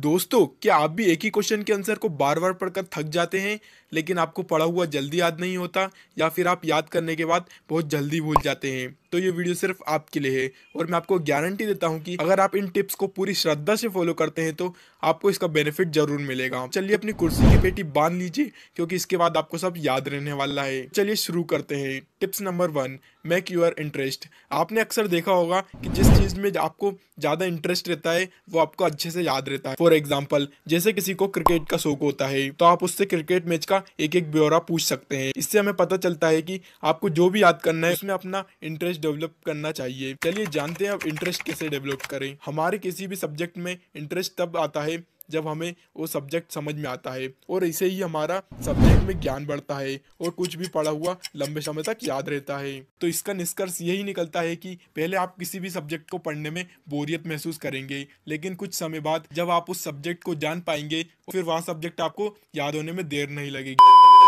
दोस्तों क्या आप भी एक ही क्वेश्चन के आंसर को बार बार पढ़कर थक जाते हैं लेकिन आपको पढ़ा हुआ जल्दी याद नहीं होता या फिर आप याद करने के बाद बहुत जल्दी भूल जाते हैं तो ये वीडियो सिर्फ आपके लिए है और मैं आपको गारंटी देता हूँ कि अगर आप इन टिप्स को पूरी श्रद्धा से फॉलो करते हैं तो आपको इसका बेनिफिट जरूर मिलेगा चलिए अपनी कुर्सी की पेटी बांध लीजिए क्योंकि इसके बाद आपको सब याद रहने वाला है चलिए शुरू करते हैं tips number one make your interest आपने अक्सर देखा होगा कि जिस चीज़ में आपको ज़्यादा इंटरेस्ट रहता है वो आपको अच्छे से याद रहता है फॉर एग्जाम्पल जैसे किसी को क्रिकेट का शौक होता है तो आप उससे क्रिकेट मैच का एक एक ब्यौरा पूछ सकते हैं इससे हमें पता चलता है कि आपको जो भी याद करना है उसमें अपना इंटरेस्ट डेवलप करना चाहिए चलिए जानते हैं अब इंटरेस्ट कैसे डेवलप करें हमारे किसी भी सब्जेक्ट में इंटरेस्ट तब आता है जब हमें वो सब्जेक्ट समझ में आता है और इसे ही हमारा सब्जेक्ट में ज्ञान बढ़ता है और कुछ भी पढ़ा हुआ लंबे समय तक याद रहता है तो इसका निष्कर्ष यही निकलता है कि पहले आप किसी भी सब्जेक्ट को पढ़ने में बोरियत महसूस करेंगे लेकिन कुछ समय बाद जब आप उस सब्जेक्ट को जान पाएंगे फिर वह सब्जेक्ट आपको याद होने में देर नहीं लगेगी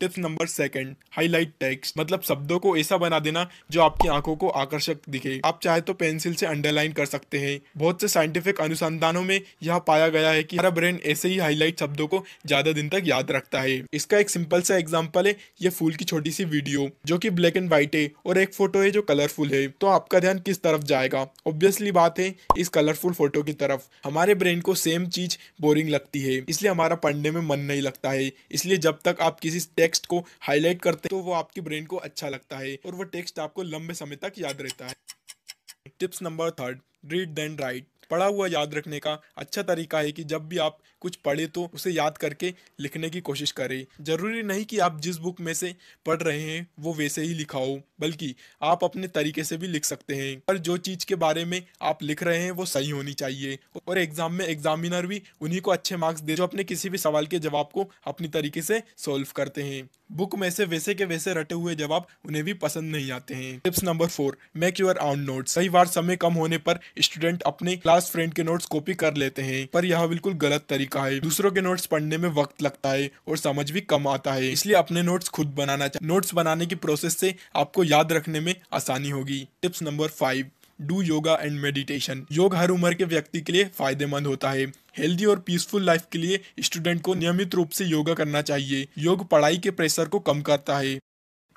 tips number second highlight text मतलब शब्दों को ऐसा बना देना जो आपकी आंखों को आकर्षक दिखे आप चाहे तो पेंसिल से अंडरलाइन कर सकते हैं बहुत से साइंटिफिक अनुसंधानों में यह पाया गया है कि हमारा ब्रेन ऐसे ही हाईलाइट शब्दों को ज्यादा दिन तक याद रखता है इसका एक सिंपल सा एग्जाम्पल है यह फूल की छोटी सी वीडियो जो की ब्लैक एंड व्हाइट है और एक फोटो है जो कलरफुल है तो आपका ध्यान किस तरफ जाएगा ऑब्वियसली बात है इस कलरफुल फोटो की तरफ हमारे ब्रेन को सेम चीज बोरिंग लगती है इसलिए हमारा पढ़ने में मन नहीं लगता है इसलिए जब तक आप किसी टेक्स्ट को हाईलाइट करते हैं तो वो आपकी ब्रेन को अच्छा लगता है और वो टेक्स्ट आपको लंबे समय तक याद रहता है tips number third read then write पढ़ा हुआ याद रखने का अच्छा तरीका है कि जब भी आप कुछ पढ़े तो उसे याद करके लिखने की कोशिश करें जरूरी नहीं कि आप जिस बुक में से पढ़ रहे हैं वो वैसे ही लिखा हो बल्कि आप अपने तरीके से भी लिख सकते हैं पर जो चीज़ के बारे में आप लिख रहे हैं वो सही होनी चाहिए और एग्जाम में एग्जामिनर भी उन्हीं को अच्छे मार्क्स दे जो अपने किसी भी सवाल के जवाब को अपनी तरीके से सोल्व करते हैं बुक में से वैसे के वैसे रटे हुए जवाब उन्हें भी पसंद नहीं आते हैं tips number four make your own notes कई बार समय कम होने पर स्टूडेंट अपने क्लास फ्रेंड के नोट्स कॉपी कर लेते हैं पर यह बिल्कुल गलत तरीका है दूसरों के नोट्स पढ़ने में वक्त लगता है और समझ भी कम आता है इसलिए अपने नोट्स खुद बनाना चाहिए नोट्स बनाने की प्रोसेस से आपको याद रखने में आसानी होगी tips number five do yoga and meditation योग हर उम्र के व्यक्ति के लिए फायदेमंद होता है हेल्दी और पीसफुल लाइफ के लिए स्टूडेंट को नियमित रूप से योगा करना चाहिए योग पढ़ाई के प्रेशर को कम करता है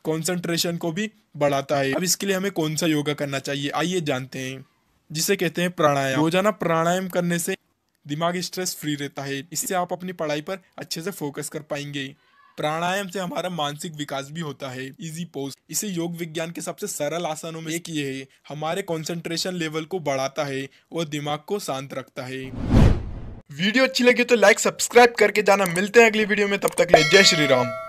कॉन्सेंट्रेशन को भी बढ़ाता है अब इसके लिए हमें कौन सा योगा करना चाहिए आइए जानते हैं जिसे कहते हैं प्राणायाम रोजाना प्राणायाम करने से दिमाग स्ट्रेस फ्री रहता है इससे आप अपनी पढ़ाई पर अच्छे से फोकस कर पाएंगे प्राणायाम से हमारा मानसिक विकास भी होता है इजी पोज इसे योग विज्ञान के सबसे सरल आसनों में एक ये है हमारे कंसंट्रेशन लेवल को बढ़ाता है और दिमाग को शांत रखता है वीडियो अच्छी लगी तो लाइक सब्सक्राइब करके जाना मिलते हैं अगली वीडियो में तब तक ले जय श्री राम